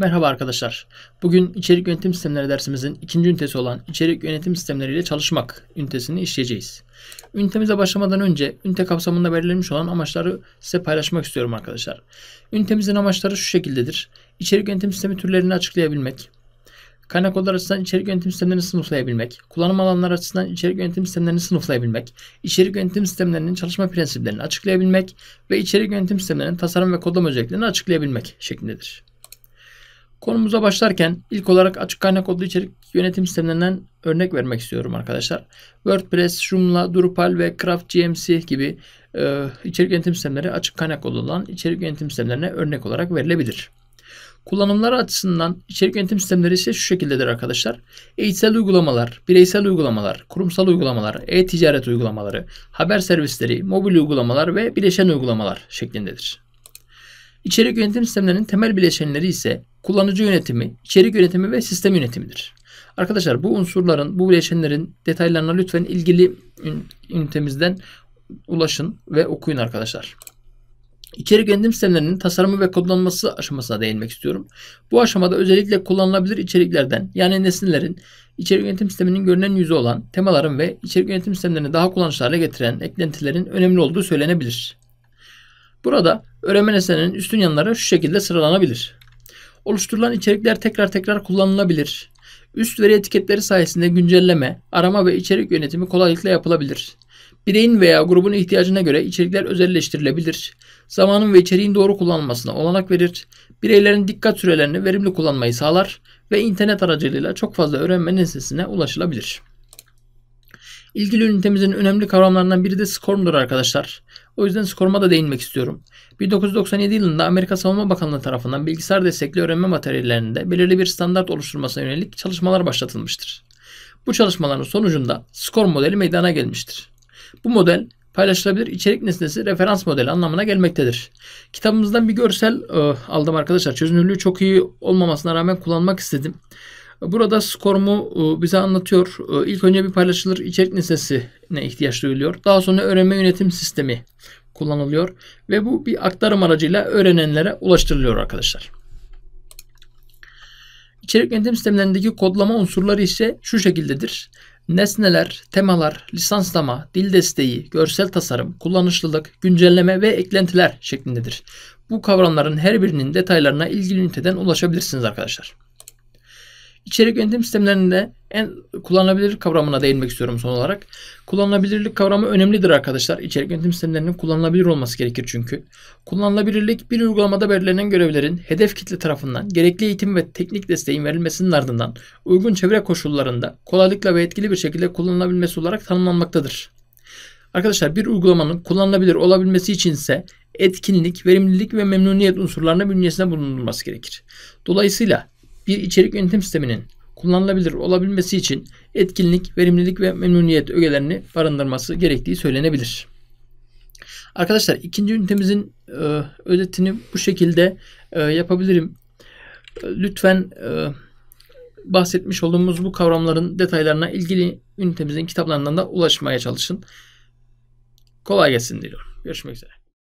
Merhaba arkadaşlar. Bugün içerik yönetim sistemleri dersimizin ikinci ünitesi olan içerik yönetim sistemleriyle çalışmak ünitesini işleyeceğiz. Ünitemize başlamadan önce ünite kapsamında belirlenmiş olan amaçları size paylaşmak istiyorum arkadaşlar. Ünitemizin amaçları şu şekildedir. İçerik yönetim sistemi türlerini açıklayabilmek, kaynak kodlar açısından içerik yönetim sistemlerini sınıflayabilmek, kullanım alanları açısından içerik yönetim sistemlerini sınıflayabilmek, içerik yönetim sistemlerinin çalışma prensiplerini açıklayabilmek ve içerik yönetim sistemlerinin tasarım ve kodlama özelliklerini açıklayabilmek şeklindedir. Konumuza başlarken ilk olarak açık kaynak odlu içerik yönetim sistemlerinden örnek vermek istiyorum arkadaşlar. WordPress, Joomla, Drupal ve CraftGMC gibi e, içerik yönetim sistemleri açık kaynak odlu olan içerik yönetim sistemlerine örnek olarak verilebilir. Kullanımları açısından içerik yönetim sistemleri ise şu şekildedir arkadaşlar. Eğitsel uygulamalar, bireysel uygulamalar, kurumsal uygulamalar, e-ticaret uygulamaları, haber servisleri, mobil uygulamalar ve bileşen uygulamalar şeklindedir. İçerik yönetim sistemlerinin temel bileşenleri ise kullanıcı yönetimi, içerik yönetimi ve sistem yönetimidir. Arkadaşlar bu unsurların, bu bileşenlerin detaylarına lütfen ilgili ünitemizden ulaşın ve okuyun arkadaşlar. İçerik yönetim sistemlerinin tasarımı ve kullanılması aşamasına değinmek istiyorum. Bu aşamada özellikle kullanılabilir içeriklerden yani nesnelerin içerik yönetim sisteminin görünen yüzü olan temaların ve içerik yönetim sistemlerini daha kullanışlı hale getiren eklentilerin önemli olduğu söylenebilir. Burada öğrenmen eserinin üstün yanları şu şekilde sıralanabilir. Oluşturulan içerikler tekrar tekrar kullanılabilir. Üst veri etiketleri sayesinde güncelleme, arama ve içerik yönetimi kolaylıkla yapılabilir. Bireyin veya grubun ihtiyacına göre içerikler özelleştirilebilir. Zamanın ve içeriğin doğru kullanılmasına olanak verir. Bireylerin dikkat sürelerini verimli kullanmayı sağlar ve internet aracılığıyla çok fazla öğrenme nesnesine ulaşılabilir. İlgili ünitemizin önemli kavramlarından biri de SCORM'dur arkadaşlar. O yüzden SCORM'a da değinmek istiyorum. 1997 yılında Amerika Savunma Bakanlığı tarafından bilgisayar destekli öğrenme materyallerinde belirli bir standart oluşturmasına yönelik çalışmalar başlatılmıştır. Bu çalışmaların sonucunda SCORM modeli meydana gelmiştir. Bu model paylaşılabilir içerik nesnesi referans modeli anlamına gelmektedir. Kitabımızdan bir görsel e, aldım arkadaşlar. Çözünürlüğü çok iyi olmamasına rağmen kullanmak istedim. Burada skorumu e, bize anlatıyor. E, ilk önce bir paylaşılır içerik listesine ihtiyaç duyuluyor. Daha sonra öğrenme yönetim sistemi kullanılıyor. Ve bu bir aktarım aracıyla öğrenenlere ulaştırılıyor arkadaşlar. İçerik yönetim sistemlerindeki kodlama unsurları ise şu şekildedir. Nesneler, temalar, lisanslama, dil desteği, görsel tasarım, kullanışlılık, güncelleme ve eklentiler şeklindedir. Bu kavramların her birinin detaylarına ilgili üniteden ulaşabilirsiniz arkadaşlar. İçerik yönetim sistemlerinde en kullanılabilir kavramına değinmek istiyorum son olarak. Kullanılabilirlik kavramı önemlidir arkadaşlar. İçerik yönetim sistemlerinin kullanılabilir olması gerekir çünkü. Kullanılabilirlik bir uygulamada belirlenen görevlerin hedef kitle tarafından gerekli eğitim ve teknik desteğin verilmesinin ardından uygun çevre koşullarında kolaylıkla ve etkili bir şekilde kullanılabilmesi olarak tanımlanmaktadır. Arkadaşlar bir uygulamanın kullanılabilir olabilmesi için ise etkinlik, verimlilik ve memnuniyet unsurlarına bünyesinde bulundurulması gerekir. Dolayısıyla bir içerik yönetim sisteminin kullanılabilir olabilmesi için etkinlik, verimlilik ve memnuniyet ögelerini barındırması gerektiği söylenebilir. Arkadaşlar ikinci ünitemizin e, özetini bu şekilde e, yapabilirim. E, lütfen e, bahsetmiş olduğumuz bu kavramların detaylarına ilgili ünitemizin kitaplarından da ulaşmaya çalışın. Kolay gelsin diyorum. Görüşmek üzere.